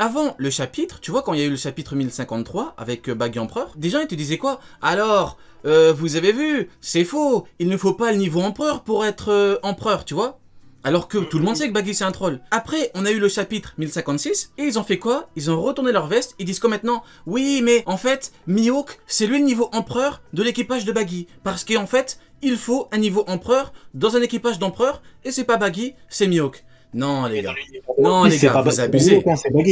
avant le chapitre, tu vois, quand il y a eu le chapitre 1053 avec euh, Baggy Empereur, des gens ils te disaient quoi Alors, euh, vous avez vu, c'est faux, il ne faut pas le niveau empereur pour être euh, empereur, tu vois alors que tout le monde sait que Baggy c'est un troll. Après, on a eu le chapitre 1056, et ils ont fait quoi Ils ont retourné leur veste, ils disent quoi maintenant, oui mais en fait, Mihawk, c'est lui le niveau empereur de l'équipage de Baggy. Parce qu'en fait, il faut un niveau empereur dans un équipage d'empereur, et c'est pas Baggy, c'est Mihawk. Non, les gars. Non, les gars, vous abusez.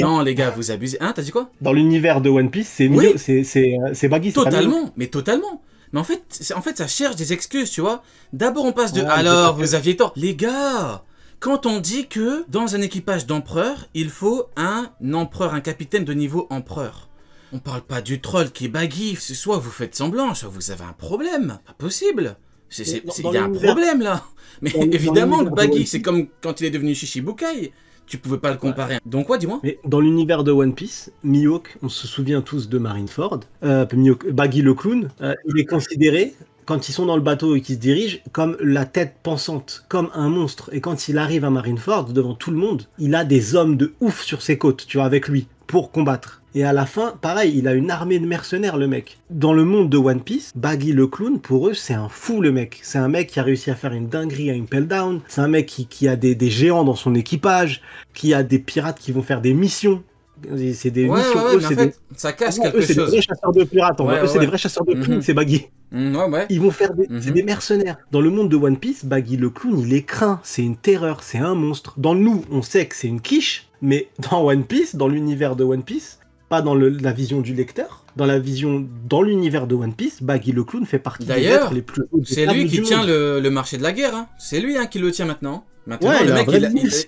Non, les gars, vous abusez. Hein, t'as dit quoi Dans l'univers de One Piece, c'est oui. c'est baggy. Totalement, mais totalement. Mais en fait, en fait, ça cherche des excuses, tu vois. D'abord, on passe de alors, vous aviez tort. Les gars, quand on dit que dans un équipage d'empereur, il faut un empereur, un capitaine de niveau empereur. On parle pas du troll qui est baggy, soit vous faites semblant, soit vous avez un problème. Pas possible. C'est, il y a un problème là. Mais évidemment Baggy, c'est comme quand il est devenu Shishibukai. Tu pouvais pas le comparer. Donc quoi, dis-moi dans l'univers de One Piece, Mihawk, on se souvient tous de Marineford. Euh, Baggy le clown, euh, il est considéré quand ils sont dans le bateau et qu'ils se dirigent, comme la tête pensante, comme un monstre. Et quand il arrive à Marineford, devant tout le monde, il a des hommes de ouf sur ses côtes, tu vois, avec lui pour combattre. Et à la fin, pareil, il a une armée de mercenaires, le mec. Dans le monde de One Piece, Baggy le clown, pour eux, c'est un fou, le mec. C'est un mec qui a réussi à faire une dinguerie à Impel Down. C'est un mec qui, a des, géants dans son équipage, qui a des pirates qui vont faire des missions. C'est des missions. Ouais, ça casse quelque C'est des vrais chasseurs de pirates. c'est des vrais chasseurs de clowns, c'est Baggy. Mm, Ils vont faire des... Mhm. C'est des mercenaires. Dans le monde de One Piece, Baggy le clown, il est craint. C'est une terreur, c'est un monstre. Dans nous, on sait que c'est une quiche mais dans One Piece, dans l'univers de One Piece, pas dans la vision du lecteur, dans la vision, dans l'univers de One Piece, Baggy le clown fait partie des les plus. C'est lui qui tient le, marché de la guerre. Hein. C'est lui hein, qui le tient maintenant. Maintenant, le mec,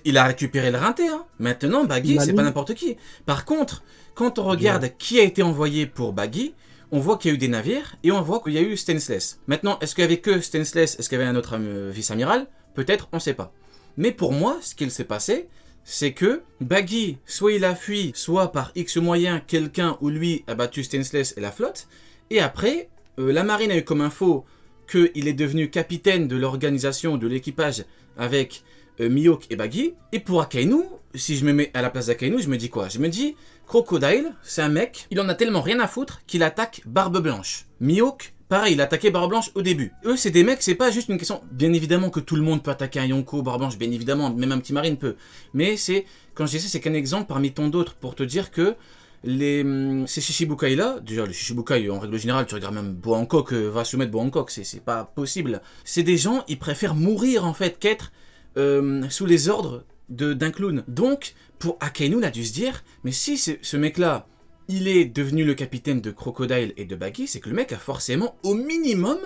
il a, récupéré le rinté. Hein. Maintenant, Baggy, c'est pas n'importe qui. Par contre, quand on regarde qui a été envoyé pour Baggy, on voit qu'il y a eu des navires et on voit qu'il y a eu Stainless. Maintenant, est-ce qu'il y avait que Stainless Est-ce qu'il y avait un autre euh, vice-amiral Peut-être, on ne sait pas. Mais pour moi, ce qu'il s'est passé, c'est que Baggy, soit il a fui, soit par X moyen, quelqu'un ou lui a battu Stainless et la flotte. Et après, euh, la marine a eu comme info qu'il est devenu capitaine de l'organisation de l'équipage avec euh, et Baggy. Et pour Akainu, si je me mets à la place d'Akainu, je me dis quoi Je me dis, Crocodile, c'est un mec, il en a tellement rien à foutre qu'il attaque Barbe Blanche. Miyok, Pareil, il attaqué Barre Blanche au début. Eux, c'est des mecs, c'est pas juste une question... Bien évidemment que tout le monde peut attaquer un Yonko, Barre Blanche, bien évidemment, même un petit marine peut. Mais c'est... Quand je dis ça, c'est qu'un exemple parmi tant d'autres pour te dire que les, hum, ces Shishibukai là, déjà les Shishibukai en règle générale, tu regardes même Bohankok, euh, va soumettre mettre Hancock, c'est pas possible. C'est des gens, ils préfèrent mourir en fait qu'être hum, sous les ordres d'un clown. Donc, pour Akainu, il a dû se dire, mais si ce mec là, il est devenu le capitaine de Crocodile et de Baggy, c'est que le mec a forcément au minimum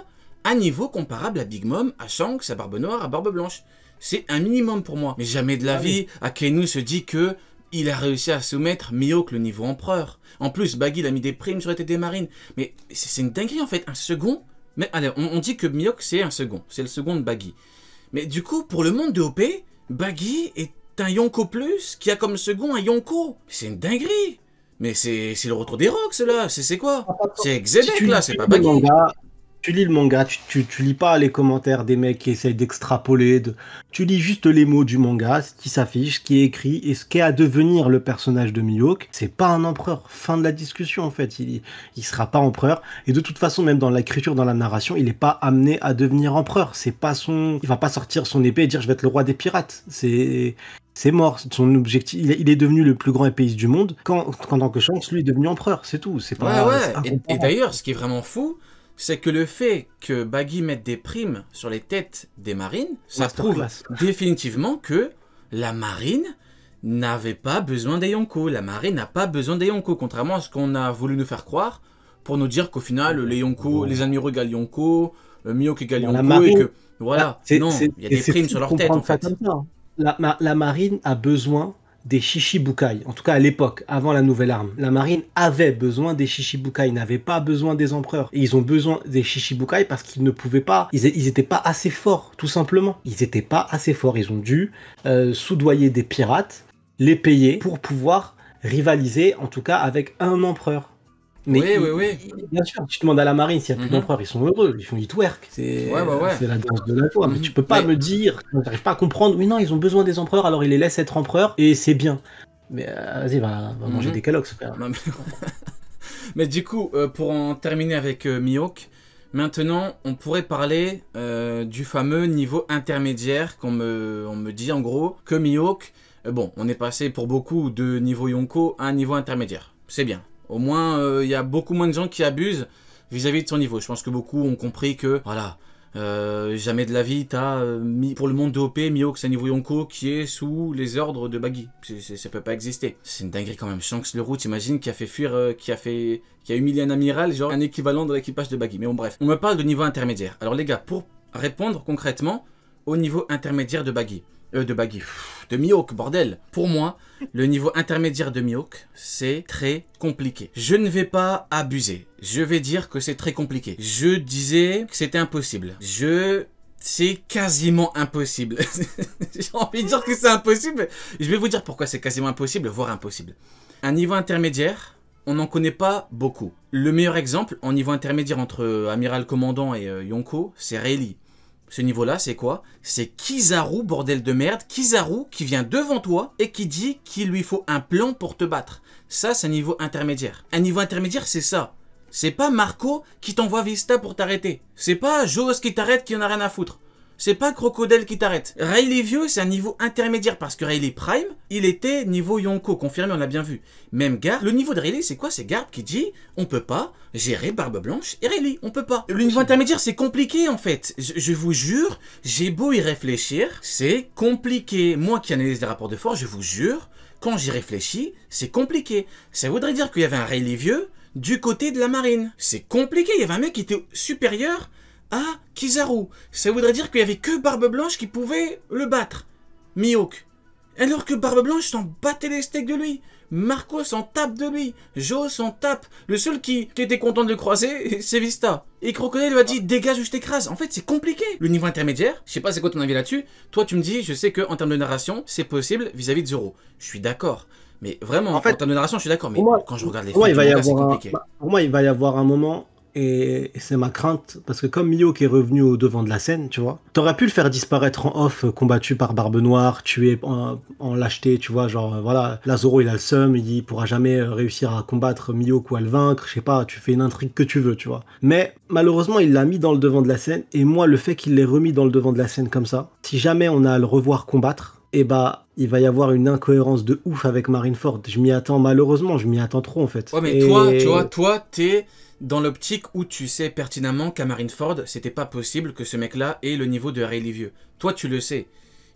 un niveau comparable à Big Mom, à Shanks, à Barbe Noire, à Barbe Blanche. C'est un minimum pour moi. Mais jamais de la ah vie, Akenu se dit que il a réussi à soumettre Mihawk le niveau empereur. En plus, Baggy l'a mis des primes sur été des marines. Mais c'est une dinguerie en fait, un second. Mais allez, on, dit que Mihawk c'est un second, c'est le second de Baggy. Mais du coup, pour le monde de OP, Baggy est un Yonko plus qui a comme second un Yonko. C'est une dinguerie. Mais c'est le retour des rocks, ah, là. C'est quoi C'est Xenek, là. C'est pas Baggy tu lis le manga, tu, lis pas les commentaires des mecs qui essayent d'extrapoler, de... tu lis juste les mots du manga, ce qui s'affiche, ce qui est écrit et ce qu'est à devenir le personnage de Mihawk. C'est pas un empereur. Fin de la discussion en fait. Il, il sera pas empereur. Et de toute façon, même dans l'écriture, dans la narration, il est pas amené à devenir empereur. C'est pas son. Il va pas sortir son épée et dire je vais être le roi des pirates. C'est c'est mort. Son objectif, il, est devenu le plus grand épéiste du monde. Quand, quand en tant que chance, lui est devenu empereur. C'est tout. C'est pas. et d'ailleurs, ce qui est vraiment fou, c'est que le fait que Baggy mette des primes sur les têtes des marines, ça prouve définitivement que la marine n'avait pas besoin des Yonko. La marine n'a pas besoin des Yonko, contrairement à ce qu'on a voulu nous faire croire pour nous dire qu'au final, les Yonko, les amiraux égale Yonko, euh, Miyok égale Yonko, et que voilà, ah, non, il y a des primes sur leur tête en fait. Hein. la marine a besoin des shishibukai. en tout cas à l'époque, avant la nouvelle arme. La marine avait besoin des shishibukai. n'avait pas besoin des empereurs. Et ils ont besoin des shishibukai parce qu'ils ne pouvaient pas, ils n'étaient pas assez forts, tout simplement. Ils n'étaient pas assez forts, ils ont dû euh, soudoyer des pirates, les payer pour pouvoir rivaliser, en tout cas avec un empereur oui, oui, oui. Bien sûr, tu demandes à la marine s'il y a plus mhm. d'empereurs ils sont heureux, ils font du twerk. C'est euh, la danse de la foi Mais mhm. tu peux pas me dire, j'arrive pas à comprendre, oui, non, ils ont besoin des empereurs, alors ils les laissent être empereurs et c'est bien. Mais euh, vas-y, va, manger mhm. des calox, mais... du coup, euh, pour en terminer avec Mihawk, maintenant, on pourrait parler du fameux niveau intermédiaire qu'on me, on me dit en gros que Mihawk, bon, on est passé pour beaucoup de niveau Yonko à un niveau intermédiaire. C'est bien, au moins, il euh, y a beaucoup moins de gens qui abusent vis-à-vis de son niveau. Je pense que beaucoup ont compris que, voilà, euh, jamais de la vie, t'as euh, mis pour le monde de OP Mio niveau Yonko qui est sous les ordres de Baggy. ça ça peut pas exister. C'est une dinguerie quand même. que le route, t'imagines, qui a fait fuir, qui a fait, qui a humilié un amiral, genre un équivalent de l'équipage de Baggy. Mais bon, bref. On me parle de niveau intermédiaire. Alors les gars, pour répondre concrètement au niveau intermédiaire de Baggy, euh, de Baggy. De Mihawk, bordel. Pour moi, le niveau intermédiaire de Mihawk, c'est très compliqué. Je ne vais pas abuser. Je vais dire que c'est très compliqué. Je disais que c'était impossible. Je c'est quasiment impossible. J'ai envie de dire que c'est impossible. Je vais vous dire pourquoi c'est quasiment impossible, voire impossible. Un niveau intermédiaire, on n'en connaît pas beaucoup. Le meilleur exemple en niveau intermédiaire entre euh, Amiral Commandant et euh, Yonko, c'est Rayleigh ce niveau-là, c'est quoi C'est Kizaru, bordel de merde, Kizaru qui vient devant toi et qui dit qu'il lui faut un plan pour te battre. Ça, c'est un niveau intermédiaire. Un niveau intermédiaire, c'est ça. C'est pas Marco qui t'envoie Vista pour t'arrêter. C'est pas Jos qui t'arrête qui en a rien à foutre c'est pas Crocodile qui t'arrête. Rayleigh Vieux, c'est un niveau intermédiaire parce que Rayleigh Prime, il était niveau Yonko, confirmé, on l'a bien vu. Même Garp, le niveau de Rayleigh, c'est quoi C'est Garp qui dit on peut pas gérer Barbe Blanche et Rayleigh. on peut pas. Le niveau intermédiaire, c'est compliqué en fait. Je, vous jure, j'ai beau y réfléchir, c'est compliqué. Moi qui analyse des rapports de force, je vous jure, quand j'y réfléchis, c'est compliqué. Ça voudrait dire qu'il y avait un Rayleigh Vieux du côté de la marine. C'est compliqué, il y avait un mec qui était supérieur ah, Kizaru. Ça voudrait dire qu'il n'y avait que Barbe Blanche qui pouvait le battre. Mihawk. Alors que Barbe Blanche s'en battait les steaks de lui. Marco s'en tape de lui. Joe s'en tape. Le seul qui, était content de le croiser, c'est Vista. Et Crocodile lui a dit dégage ou je t'écrase. En fait, c'est compliqué. Le niveau intermédiaire, je sais pas c'est quoi ton avis là-dessus. Toi, tu me dis, je sais qu'en termes de narration, c'est possible vis-à-vis de Zoro. Je suis d'accord. Mais vraiment, en, termes de narration, je suis d'accord. Mais quand je regarde les c'est pour moi, il va y avoir un moment et c'est ma crainte, parce que comme Mio qui est revenu au devant de la scène, tu vois, t'aurais pu le faire disparaître en off, euh, combattu par Barbe Noire, tué en, en lâcheté, tu vois, genre euh, voilà, Lazoro il a le seum, il pourra jamais euh, réussir à combattre Mio ou à le vaincre, je sais pas, tu fais une intrigue que tu veux, tu vois. Mais malheureusement il l'a mis dans le devant de la scène, et moi le fait qu'il l'ait remis dans le devant de la scène comme ça, si jamais on a à le revoir combattre, et eh bah il va y avoir une incohérence de ouf avec Marineford. Je m'y attends malheureusement, je m'y attends trop en fait. Ouais mais toi, tu vois, toi t'es dans l'optique où tu sais pertinemment qu'à Marineford, c'était pas possible que ce mec-là ait le niveau de Ray Livieux. Toi, tu le sais.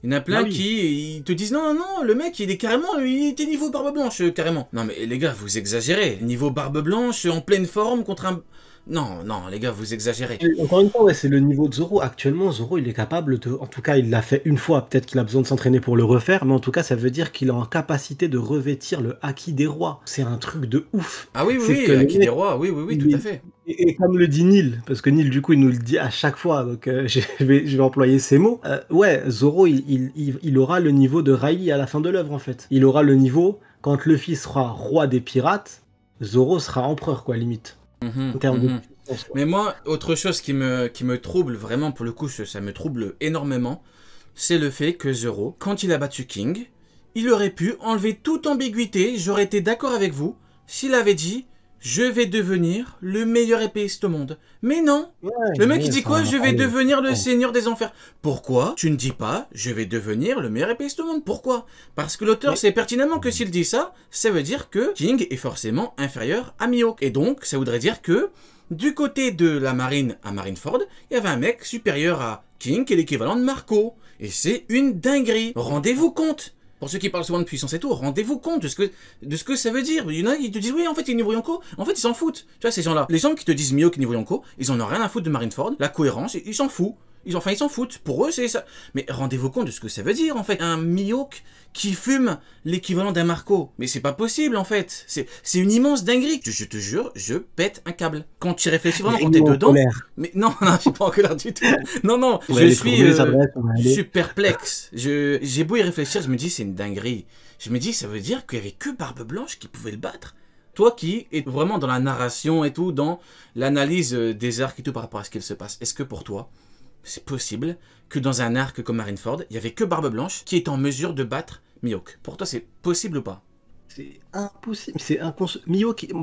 Il y en a plein ah qui te disent non, non, non, le mec, il est carrément, il était niveau barbe blanche, euh, carrément. Non, mais les gars, vous exagérez. Niveau barbe blanche, en pleine forme, contre un, non, non, les gars, vous exagérez. encore une fois, c'est le niveau de Zoro. Actuellement, Zoro, il est capable de. En tout cas, il l'a fait une fois. Peut-être qu'il a besoin de s'entraîner pour le refaire, mais en tout cas, ça veut dire qu'il est en capacité de revêtir le haki des rois. C'est un truc de ouf. Ah oui, oui, oui haki des rois, oui, oui, oui, tout à fait. Et, comme le dit Neil, parce que Neil, du coup, il nous le dit à chaque fois, donc euh, je, vais, je, vais, employer ces mots. Euh, ouais, Zoro, il, il, il, aura le niveau de Rai à la fin de l'œuvre, en fait. Il aura le niveau. Quand Luffy sera roi des pirates, Zoro sera empereur, quoi, limite. Mhm, mhm. Mais moi, autre chose qui me, qui me trouble vraiment, pour le coup, ça me trouble énormément, c'est le fait que Zero, quand il a battu King, il aurait pu enlever toute ambiguïté, j'aurais été d'accord avec vous, s'il avait dit je vais devenir le meilleur épéiste au monde. Mais non Le mec il dit quoi Je vais devenir le oh. seigneur des enfers. Pourquoi Tu ne dis pas je vais devenir le meilleur épéiste au monde. Pourquoi Parce que l'auteur sait pertinemment que s'il dit ça, ça veut dire que King est forcément inférieur à Mihawk. Et donc ça voudrait dire que du côté de la marine à Marineford, il y avait un mec supérieur à King qui est l'équivalent de Marco. Et c'est une dinguerie. Rendez-vous compte pour ceux qui parlent souvent de puissance et tout, rendez-vous compte de ce, que, de ce que ça veut dire. Il y en a qui te disent, oui, en fait, il n'y a Yonko ». En fait, ils s'en foutent. Tu vois, ces gens-là. Les gens qui te disent mieux que Yonko, ils en ont rien à foutre de Marineford. La cohérence, ils s'en foutent. Ils enfin, ils s'en foutent. Pour eux, c'est ça. Mais rendez-vous compte de ce que ça veut dire, en fait. Un Mioc qui fume l'équivalent d'un Marco. Mais c'est pas possible, en fait. C'est une immense dinguerie. Je, je, te jure, je pète un câble. Quand tu réfléchis vraiment, quand t'es dedans. Mais non, non, je suis pas en colère du tout. Non, non, je suis, euh, perplexe. J'ai beau y réfléchir, je me dis, c'est une dinguerie. Je me dis, ça veut dire qu'il y avait que Barbe Blanche qui pouvait le battre toi qui es vraiment dans la narration et tout, dans l'analyse euh, des arcs et tout par rapport à ce qu'il se passe, est-ce que pour toi, c'est possible que dans un arc comme Marineford, il n'y avait que Barbe Blanche qui est en mesure de battre Miyoke. Pour toi, c'est possible ou pas c'est impossible, c'est inconcevable.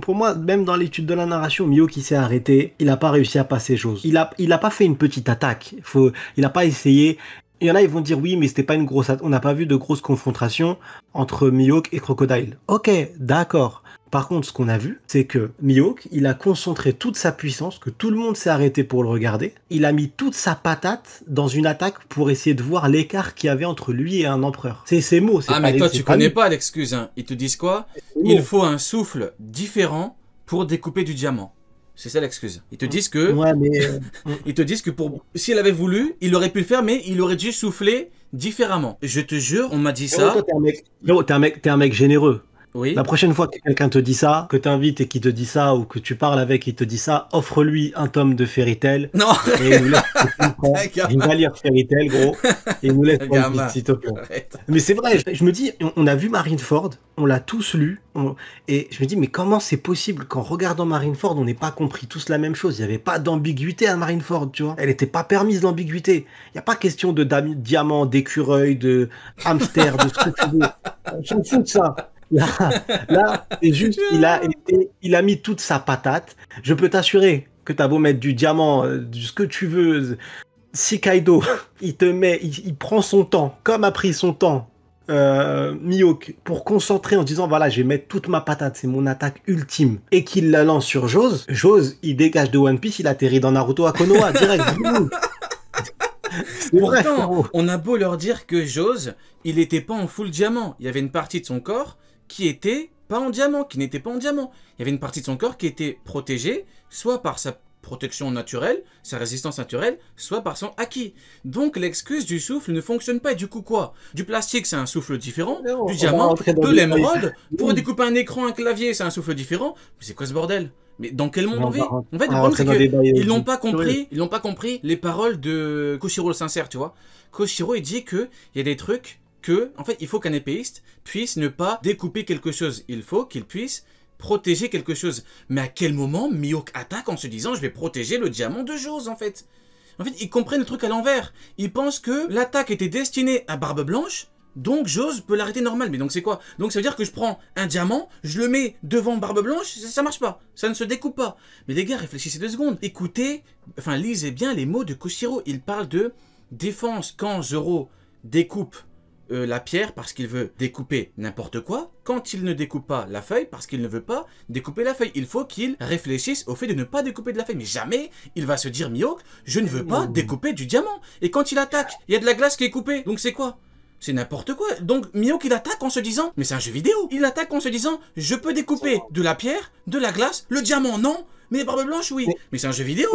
pour moi, même dans l'étude de la narration, Miyoke, il s'est arrêté, il n'a pas réussi à passer chose. Il a, il pas fait une petite attaque. il n'a pas essayé il y en a, ils vont dire oui, mais c'était pas une grosse, on n'a pas vu de grosse confrontation entre Mihawk et Crocodile. Ok, d'accord. Par contre, ce qu'on a vu, c'est que Mihawk, il a concentré toute sa puissance, que tout le monde s'est arrêté pour le regarder. Il a mis toute sa patate dans une attaque pour essayer de voir l'écart qu'il y avait entre lui et un empereur. C'est ces mots. Ah, mais toi, tu connais pas l'excuse. Hein. Ils te disent quoi Il faut un souffle différent pour découper du diamant. C'est ça l'excuse. Ils te disent que. Ouais, mais. Euh, ils te disent que pour. elle avait voulu, il aurait pu le faire, mais il aurait dû souffler différemment. Je te jure, on m'a dit oh, ça. T'es un, mec... un mec généreux. La prochaine fois que quelqu'un te dit ça, que t'invites et qui te dit ça, ou que tu parles avec et te dit ça, offre-lui un tome de Fairy Tail. Non. il, va lire Fairy Tail, gros. Et il nous laisse s'il te plaît. Mais c'est vrai. Je, me dis, on, a vu Marineford, on l'a tous lu, et je me dis, mais comment c'est possible qu'en regardant Marineford, on n'ait pas compris tous la même chose Il n'y avait pas d'ambiguïté à Marineford, tu vois. Elle n'était pas permise l'ambiguïté. Il n'y a pas question de diamant, d'écureuil, de hamster, de ce que tu de ça. Là, juste, il a, mis toute sa patate. Je peux t'assurer que t'as beau mettre du diamant, euh, du ce que tu veux. Si Kaido, il te met, il, prend son temps, comme a pris son temps euh, pour concentrer en disant voilà, je vais toute ma patate, c'est mon attaque ultime, et qu'il la lance sur Jose, Jose, il dégage de One Piece, il atterrit dans Naruto à Konoha, direct. Pourtant, on a beau leur dire que Jose, il n'était pas en full diamant. Il y avait une partie de son corps qui était pas en diamant, qui n'était pas en diamant. Il y avait une partie de son corps qui était protégée, soit par sa protection naturelle, sa résistance naturelle, soit par son acquis. Donc l'excuse du souffle ne fonctionne pas. Et du coup quoi Du plastique, c'est un souffle différent. du diamant, de l'émeraude. Pour découper un écran, un clavier, c'est un souffle différent. Mais c'est quoi ce bordel mais dans quel monde on, vit En n'ont pas compris, ils n'ont pas compris les paroles de Koshiro le sincère, tu vois. Koshiro, il dit que il y a des trucs en fait, il faut qu'un épéiste puisse ne pas découper quelque chose. Il faut qu'il puisse protéger quelque chose. Mais à quel moment Miyok attaque en se disant je vais protéger le diamant de Jose en fait En fait, ils comprennent le truc à l'envers. Ils pensent que l'attaque était destinée à Barbe Blanche, donc Jose peut l'arrêter normal. Mais donc c'est quoi Donc ça veut dire que je prends un diamant, je le mets devant Barbe Blanche, ça, marche pas. Ça ne se découpe pas. Mais les gars, réfléchissez deux secondes. Écoutez, enfin lisez bien les mots de Koshiro. Il parle de défense quand Zoro découpe euh, la pierre parce qu'il veut découper n'importe quoi, quand il ne découpe pas la feuille parce qu'il ne veut pas découper la feuille. Il faut qu'il réfléchisse au fait de ne pas découper de la feuille. Mais jamais il va se dire, Mioc, oh, je ne veux pas découper du diamant. Et quand il attaque, il y a de la glace qui est coupée. Donc c'est quoi c'est n'importe quoi. Donc Mio il attaque en se disant, mais c'est un jeu vidéo. Il attaque en se disant, je peux découper de la pierre, de la glace, le diamant, non mais les barbes blanches, oui. Mais, c'est un jeu vidéo.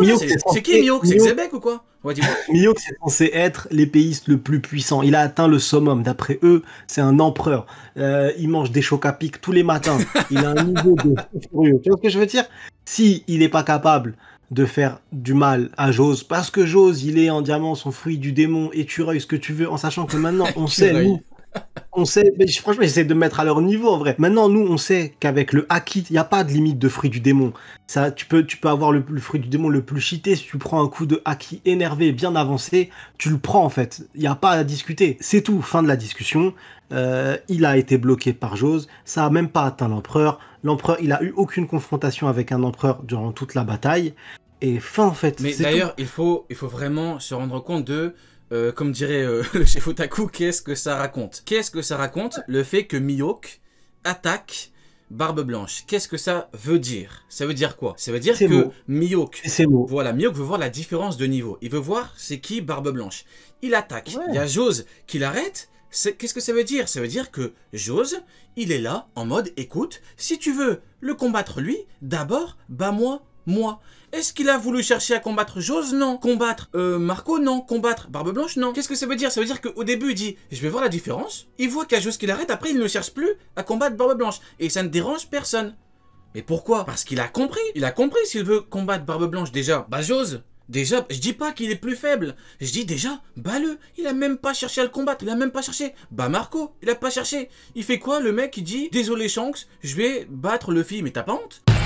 C'est qui Mio C'est Xebec ou quoi ouais, c'est censé être l'épéiste le plus puissant. Il a atteint le summum. D'après eux, c'est un empereur. Euh, il mange des chocs à pic tous les matins. Il a un niveau de furieux. Tu vois ce que je veux dire Si il n'est pas capable de faire du mal à Jose parce que Jose, il est en diamant, son fruit du démon, et tu reuilles ce que tu veux, en sachant que maintenant on sait on sait, mais franchement j'essaie de me mettre à leur niveau en vrai. Maintenant nous on sait qu'avec le haki, il n'y a pas de limite de fruit du démon. Ça, tu peux, tu peux avoir le, fruit du démon le plus cheaté si tu prends un coup de haki énervé, bien avancé, tu le prends en fait. Il n'y a pas à discuter. C'est tout, fin de la discussion. Euh, il a été bloqué par Jose, ça n'a même pas atteint l'empereur. L'empereur, il a eu aucune confrontation avec un empereur durant toute la bataille et fin en fait. Mais d'ailleurs, il faut, il faut vraiment se rendre compte de, euh, comme dirait euh, le chef Otaku, qu'est-ce que ça raconte Qu'est-ce que ça raconte le fait que Miyok attaque Barbe Blanche Qu'est-ce que ça veut dire Ça veut dire quoi Ça veut dire que Miyok Miyok, voilà, Miyok veut voir la différence de niveau. Il veut voir c'est qui Barbe Blanche. Il attaque. Il y a Jose qui l'arrête. Qu'est-ce que ça veut dire Ça veut dire que Jose, il est là en mode écoute, si tu veux le combattre lui, d'abord, bats-moi moi. Est-ce qu'il a voulu chercher à combattre Jose Non. Combattre euh, Marco Non. Combattre Barbe Blanche Non. Qu'est-ce que ça veut dire Ça veut dire qu'au début, il dit « Je vais voir la différence ». Il voit qu'à Jose qu'il arrête, après, il ne cherche plus à combattre Barbe Blanche. Et ça ne dérange personne. Mais pourquoi Parce qu'il a compris. Il a compris s'il veut combattre Barbe Blanche déjà. Bah Jose Déjà, je dis pas qu'il est plus faible. Je dis déjà, bah le, il a même pas cherché à le combattre. Il a même pas cherché. Bah Marco, il a pas cherché. Il fait quoi le mec Il dit, désolé Shanks, je vais battre Luffy. Mais t'as pas honte